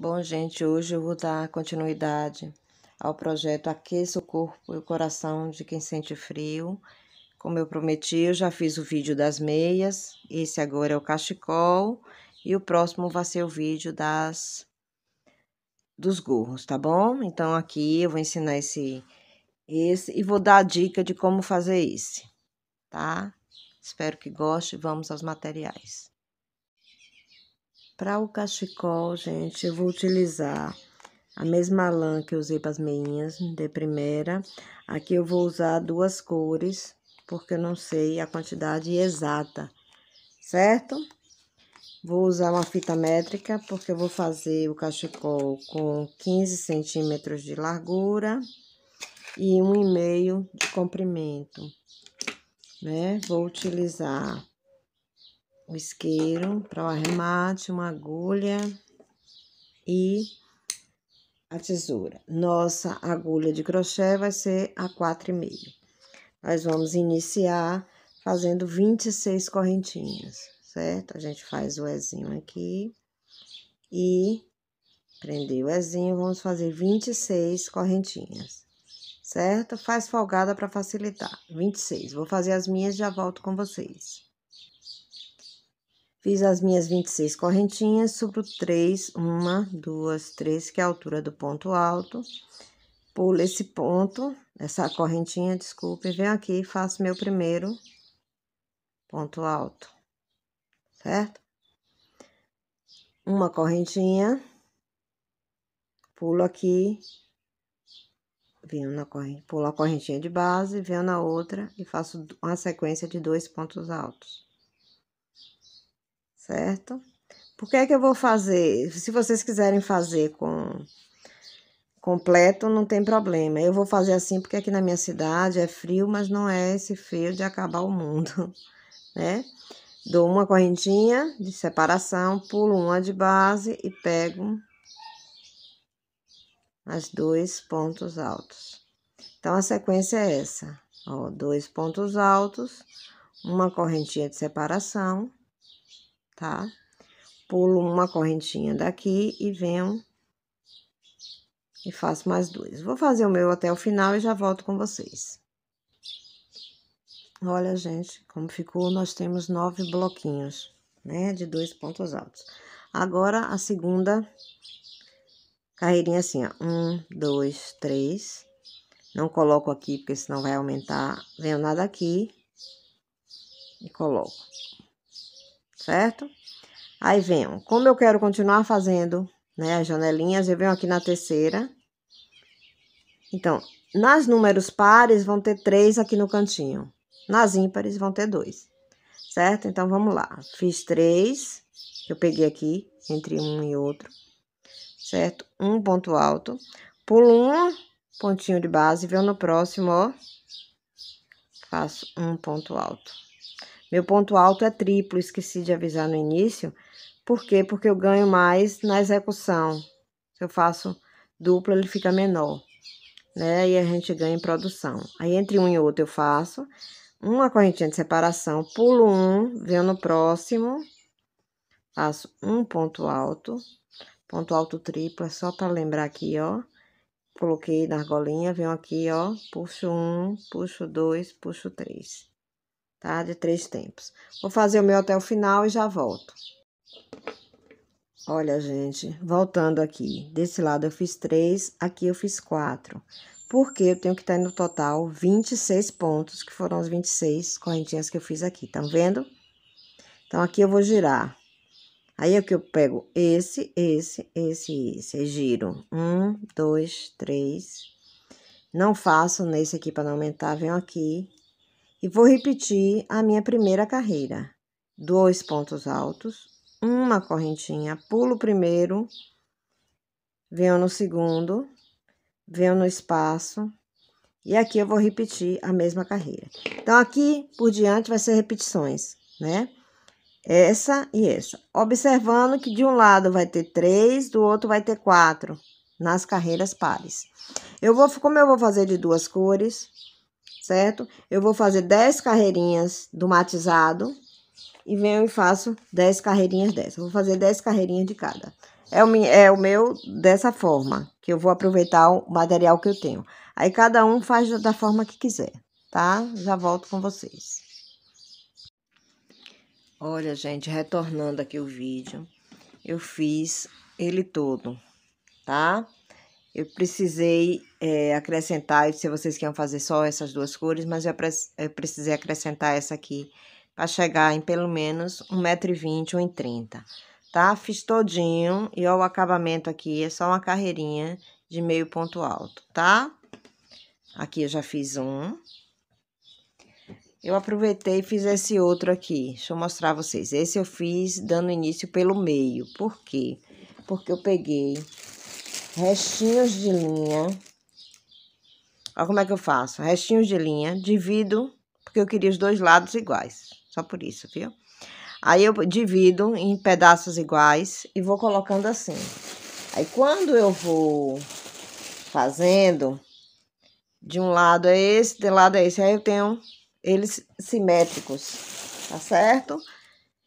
Bom, gente, hoje eu vou dar continuidade ao projeto Aqueça o Corpo e o Coração de Quem Sente Frio. Como eu prometi, eu já fiz o vídeo das meias, esse agora é o cachecol, e o próximo vai ser o vídeo das dos gorros, tá bom? Então, aqui eu vou ensinar esse, esse e vou dar a dica de como fazer esse, tá? Espero que goste, vamos aos materiais. Para o cachecol, gente, eu vou utilizar a mesma lã que eu usei para as meinhas de primeira. Aqui eu vou usar duas cores, porque eu não sei a quantidade exata, certo? Vou usar uma fita métrica, porque eu vou fazer o cachecol com 15 centímetros de largura e um e meio de comprimento, né? Vou utilizar o isqueiro para o arremate, uma agulha e a tesoura. Nossa agulha de crochê vai ser a quatro e meio. Nós vamos iniciar fazendo 26 correntinhas, certo? A gente faz o Ezinho aqui e prender o Ezinho, vamos fazer 26 correntinhas, certo? Faz folgada para facilitar, 26. Vou fazer as minhas e já volto com vocês. Fiz as minhas 26 correntinhas, subo três, uma, duas, três, que é a altura do ponto alto. Pulo esse ponto, essa correntinha, desculpe, venho aqui e faço meu primeiro ponto alto, certo? Uma correntinha, pulo aqui, venho na corrente, pulo a correntinha de base, venho na outra e faço uma sequência de dois pontos altos certo? Por que é que eu vou fazer? Se vocês quiserem fazer com completo, não tem problema. Eu vou fazer assim porque aqui na minha cidade é frio, mas não é esse frio de acabar o mundo, né? Dou uma correntinha de separação, pulo uma de base e pego as dois pontos altos. Então, a sequência é essa, ó, dois pontos altos, uma correntinha de separação, tá? Pulo uma correntinha daqui e venho e faço mais duas. Vou fazer o meu até o final e já volto com vocês. Olha, gente, como ficou, nós temos nove bloquinhos, né, de dois pontos altos. Agora, a segunda carreirinha assim, ó, um, dois, três. Não coloco aqui, porque senão vai aumentar. Venho nada aqui e coloco certo? Aí venham, como eu quero continuar fazendo né, as janelinhas, eu venho aqui na terceira. Então, nas números pares vão ter três aqui no cantinho. Nas ímpares vão ter dois, certo? Então, vamos lá. Fiz três, eu peguei aqui entre um e outro, certo? Um ponto alto. Pulo um pontinho de base, venho no próximo, ó. Faço um ponto alto. Meu ponto alto é triplo, esqueci de avisar no início. Por quê? Porque eu ganho mais na execução. Se eu faço duplo, ele fica menor, né? E a gente ganha em produção. Aí, entre um e outro, eu faço uma correntinha de separação, pulo um, venho no próximo, faço um ponto alto, ponto alto triplo, é só para lembrar aqui, ó. Coloquei na argolinha, venho aqui, ó, puxo um, puxo dois, puxo três tá? De três tempos. Vou fazer o meu até o final e já volto. Olha, gente, voltando aqui. Desse lado eu fiz três, aqui eu fiz quatro. Porque eu tenho que ter no total 26 pontos, que foram as 26 correntinhas que eu fiz aqui, tá vendo? Então, aqui eu vou girar. Aí, aqui eu pego esse, esse, esse e esse. Aí, giro. Um, dois, três. Não faço nesse aqui para não aumentar. Venho aqui, e vou repetir a minha primeira carreira. Dois pontos altos, uma correntinha, pulo primeiro, venho no segundo, venho no espaço, e aqui eu vou repetir a mesma carreira. Então, aqui por diante vai ser repetições, né? Essa e essa. Observando que de um lado vai ter três, do outro vai ter quatro, nas carreiras pares. Eu vou, como eu vou fazer de duas cores, certo? Eu vou fazer 10 carreirinhas do matizado e venho e faço 10 carreirinhas dessa. Vou fazer 10 carreirinhas de cada. É o, é o meu dessa forma, que eu vou aproveitar o material que eu tenho. Aí cada um faz da forma que quiser, tá? Já volto com vocês. Olha, gente, retornando aqui o vídeo, eu fiz ele todo, tá? Eu precisei é, acrescentar, se vocês querem fazer só essas duas cores, mas eu, eu precisei acrescentar essa aqui para chegar em pelo menos 1,20m ou 1,30m, tá? Fiz todinho e ó, o acabamento aqui é só uma carreirinha de meio ponto alto, tá? Aqui eu já fiz um. Eu aproveitei e fiz esse outro aqui, deixa eu mostrar a vocês. Esse eu fiz dando início pelo meio, por quê? Porque eu peguei restinhos de linha. Olha como é que eu faço. Restinhos de linha, divido, porque eu queria os dois lados iguais. Só por isso, viu? Aí eu divido em pedaços iguais e vou colocando assim. Aí quando eu vou fazendo, de um lado é esse, de um lado é esse. Aí eu tenho eles simétricos, tá certo?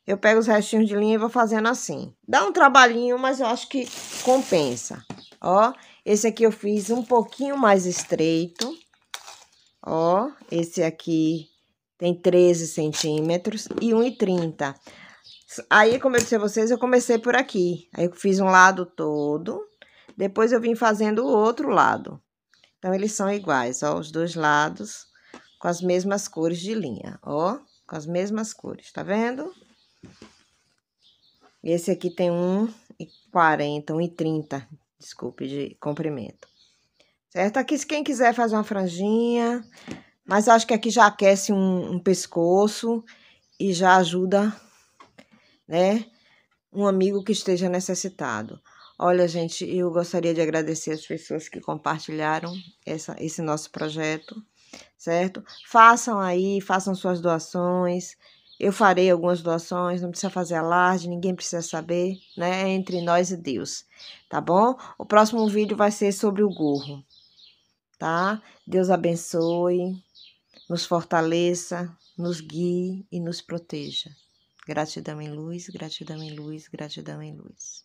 Eu pego os restinhos de linha e vou fazendo assim. Dá um trabalhinho, mas eu acho que compensa. Ó, esse aqui eu fiz um pouquinho mais estreito. Ó, esse aqui tem 13 centímetros e 1,30. Aí, como eu disse a vocês, eu comecei por aqui. Aí, eu fiz um lado todo. Depois, eu vim fazendo o outro lado. Então, eles são iguais, ó, os dois lados com as mesmas cores de linha, ó. Com as mesmas cores, tá vendo? Esse aqui tem 1,40, 1,30 desculpe, de comprimento. Certo? Aqui, quem quiser fazer uma franjinha, mas acho que aqui já aquece um, um pescoço e já ajuda, né? Um amigo que esteja necessitado. Olha, gente, eu gostaria de agradecer as pessoas que compartilharam essa, esse nosso projeto, certo? Façam aí, façam suas doações, eu farei algumas doações, não precisa fazer alarde, ninguém precisa saber, né? É entre nós e Deus, tá bom? O próximo vídeo vai ser sobre o gorro, tá? Deus abençoe, nos fortaleça, nos guie e nos proteja. Gratidão em luz, gratidão em luz, gratidão em luz.